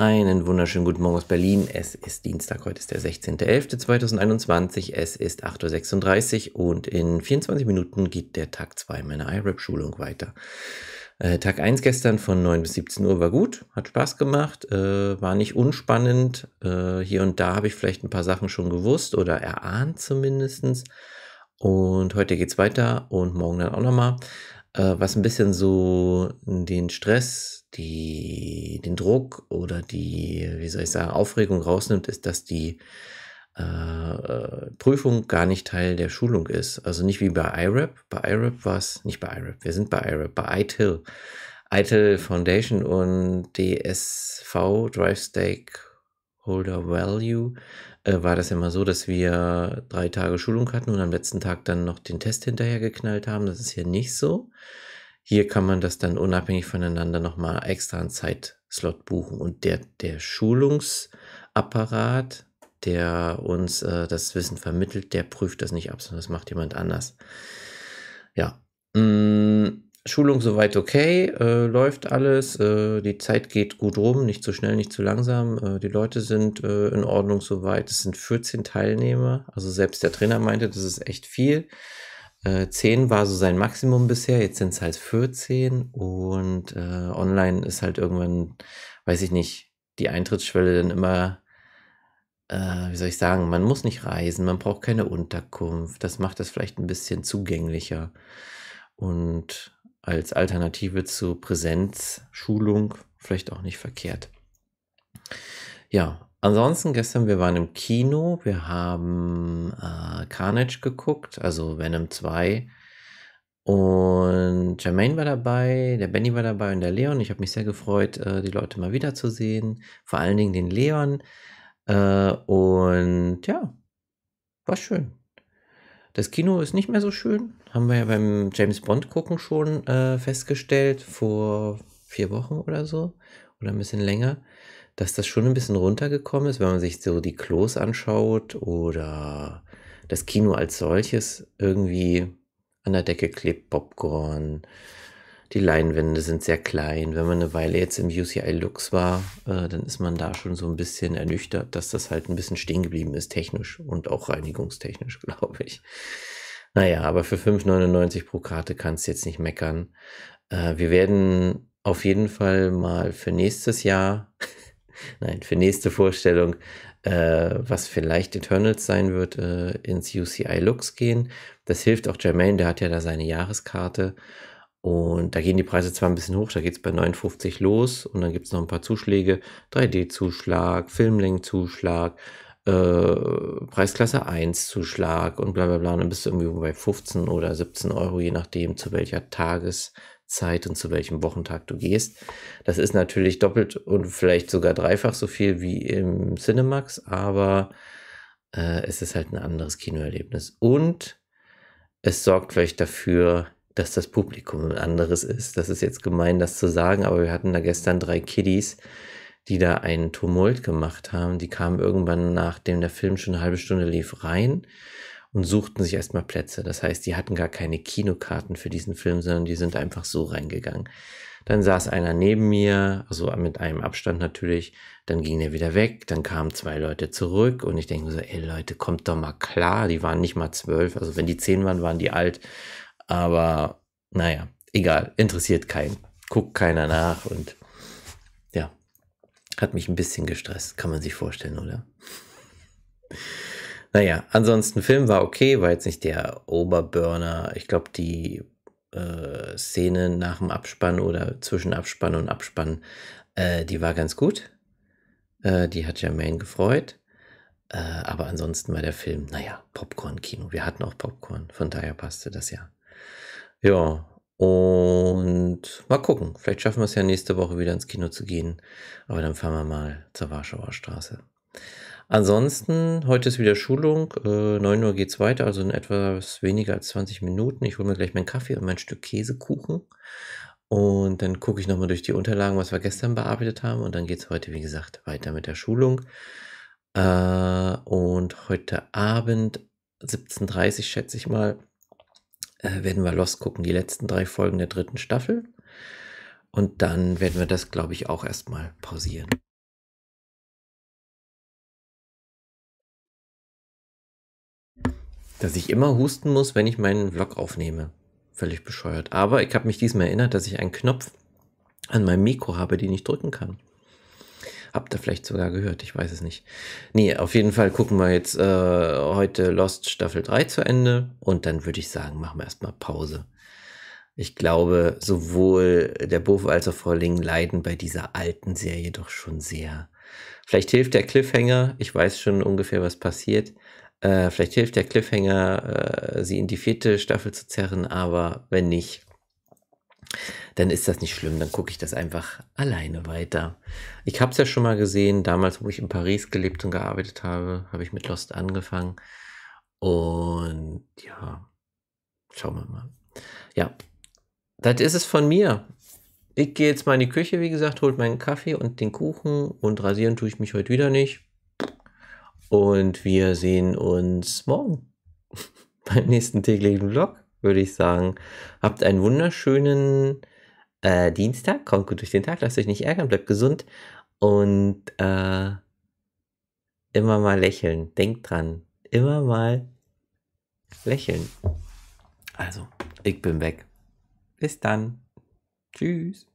Einen wunderschönen guten Morgen aus Berlin. Es ist Dienstag, heute ist der 16.11.2021. Es ist 8.36 Uhr und in 24 Minuten geht der Tag 2 meiner iRap-Schulung weiter. Äh, Tag 1 gestern von 9 bis 17 Uhr war gut, hat Spaß gemacht, äh, war nicht unspannend. Äh, hier und da habe ich vielleicht ein paar Sachen schon gewusst oder erahnt zumindest. Und heute geht es weiter und morgen dann auch nochmal äh, was ein bisschen so den Stress, die, den Druck oder die, wie soll ich sagen, Aufregung rausnimmt, ist, dass die äh, äh Prüfung gar nicht Teil der Schulung ist. Also nicht wie bei IRAP. Bei IRAP war es, nicht bei IRAP, wir sind bei IRAP, bei ITIL. ITIL Foundation und DSV Drive Stake Holder Value äh, war das immer so, dass wir drei Tage Schulung hatten und am letzten Tag dann noch den Test hinterher geknallt haben. Das ist hier nicht so. Hier kann man das dann unabhängig voneinander nochmal extra einen Zeitslot buchen. Und der, der Schulungsapparat, der uns äh, das Wissen vermittelt, der prüft das nicht ab, sondern das macht jemand anders. Ja. Mmh. Schulung soweit okay, äh, läuft alles, äh, die Zeit geht gut rum, nicht zu schnell, nicht zu langsam, äh, die Leute sind äh, in Ordnung soweit. Es sind 14 Teilnehmer, also selbst der Trainer meinte, das ist echt viel. 10 äh, war so sein Maximum bisher, jetzt sind es halt 14 und äh, online ist halt irgendwann, weiß ich nicht, die Eintrittsschwelle dann immer wie soll ich sagen, man muss nicht reisen, man braucht keine Unterkunft. Das macht das vielleicht ein bisschen zugänglicher. Und als Alternative zu Präsenzschulung vielleicht auch nicht verkehrt. Ja, ansonsten gestern, wir waren im Kino, wir haben äh, Carnage geguckt, also Venom 2. Und Jermaine war dabei, der Benny war dabei und der Leon. Ich habe mich sehr gefreut, äh, die Leute mal wiederzusehen. Vor allen Dingen den Leon. Äh, und ja, war schön. Das Kino ist nicht mehr so schön. Haben wir ja beim James Bond gucken schon äh, festgestellt, vor vier Wochen oder so, oder ein bisschen länger, dass das schon ein bisschen runtergekommen ist, wenn man sich so die Klos anschaut oder das Kino als solches irgendwie an der Decke klebt Popcorn, die Leinwände sind sehr klein. Wenn man eine Weile jetzt im UCI Lux war, äh, dann ist man da schon so ein bisschen ernüchtert, dass das halt ein bisschen stehen geblieben ist, technisch und auch reinigungstechnisch, glaube ich. Naja, aber für 5,99 pro Karte kannst du jetzt nicht meckern. Äh, wir werden auf jeden Fall mal für nächstes Jahr, nein, für nächste Vorstellung, äh, was vielleicht Eternals sein wird, äh, ins UCI Lux gehen. Das hilft auch Jermaine, der hat ja da seine Jahreskarte und da gehen die Preise zwar ein bisschen hoch, da geht es bei 59 los und dann gibt es noch ein paar Zuschläge, 3D-Zuschlag, Filmling-Zuschlag, äh, Preisklasse 1-Zuschlag und bla bla bla. Und dann bist du irgendwie bei 15 oder 17 Euro, je nachdem, zu welcher Tageszeit und zu welchem Wochentag du gehst. Das ist natürlich doppelt und vielleicht sogar dreifach so viel wie im Cinemax, aber äh, es ist halt ein anderes Kinoerlebnis. Und es sorgt vielleicht dafür, dass das Publikum ein anderes ist. Das ist jetzt gemein, das zu sagen, aber wir hatten da gestern drei Kiddies, die da einen Tumult gemacht haben. Die kamen irgendwann, nachdem der Film schon eine halbe Stunde lief, rein und suchten sich erstmal Plätze. Das heißt, die hatten gar keine Kinokarten für diesen Film, sondern die sind einfach so reingegangen. Dann saß einer neben mir, also mit einem Abstand natürlich. Dann ging er wieder weg. Dann kamen zwei Leute zurück und ich denke so, ey Leute, kommt doch mal klar. Die waren nicht mal zwölf. Also wenn die zehn waren, waren die alt. Aber naja, egal, interessiert keinen. Guckt keiner nach und ja, hat mich ein bisschen gestresst, kann man sich vorstellen, oder? Naja, ansonsten Film war okay, war jetzt nicht der Oberburner. Ich glaube, die äh, Szene nach dem Abspann oder zwischen Abspann und Abspann, äh, die war ganz gut. Äh, die hat Jermaine gefreut. Äh, aber ansonsten war der Film, naja, Popcorn-Kino. Wir hatten auch Popcorn, von daher passte das ja. Ja, und mal gucken. Vielleicht schaffen wir es ja nächste Woche wieder ins Kino zu gehen. Aber dann fahren wir mal zur Warschauer Straße. Ansonsten, heute ist wieder Schulung. Äh, 9 Uhr geht's weiter, also in etwas weniger als 20 Minuten. Ich hole mir gleich meinen Kaffee und mein Stück Käsekuchen. Und dann gucke ich nochmal durch die Unterlagen, was wir gestern bearbeitet haben. Und dann geht's heute, wie gesagt, weiter mit der Schulung. Äh, und heute Abend, 17.30 schätze ich mal, äh, werden wir Lost gucken, die letzten drei Folgen der dritten Staffel. Und dann werden wir das, glaube ich, auch erstmal pausieren. Dass ich immer husten muss, wenn ich meinen Vlog aufnehme. Völlig bescheuert. Aber ich habe mich diesmal erinnert, dass ich einen Knopf an meinem Mikro habe, den ich drücken kann. Habt ihr vielleicht sogar gehört, ich weiß es nicht. Nee, auf jeden Fall gucken wir jetzt äh, heute Lost Staffel 3 zu Ende und dann würde ich sagen, machen wir erstmal Pause. Ich glaube, sowohl der Buff als auch Frau Ling leiden bei dieser alten Serie doch schon sehr. Vielleicht hilft der Cliffhanger, ich weiß schon ungefähr, was passiert. Äh, vielleicht hilft der Cliffhanger, äh, sie in die vierte Staffel zu zerren, aber wenn nicht, dann ist das nicht schlimm, dann gucke ich das einfach alleine weiter. Ich habe es ja schon mal gesehen, damals, wo ich in Paris gelebt und gearbeitet habe, habe ich mit Lost angefangen. Und ja, schauen wir mal. Ja, das ist es von mir. Ich gehe jetzt mal in die Küche, wie gesagt, holt meinen Kaffee und den Kuchen und rasieren tue ich mich heute wieder nicht. Und wir sehen uns morgen beim nächsten täglichen Vlog würde ich sagen. Habt einen wunderschönen äh, Dienstag. Kommt gut durch den Tag. Lasst euch nicht ärgern. Bleibt gesund. Und äh, immer mal lächeln. Denkt dran. Immer mal lächeln. Also, ich bin weg. Bis dann. Tschüss.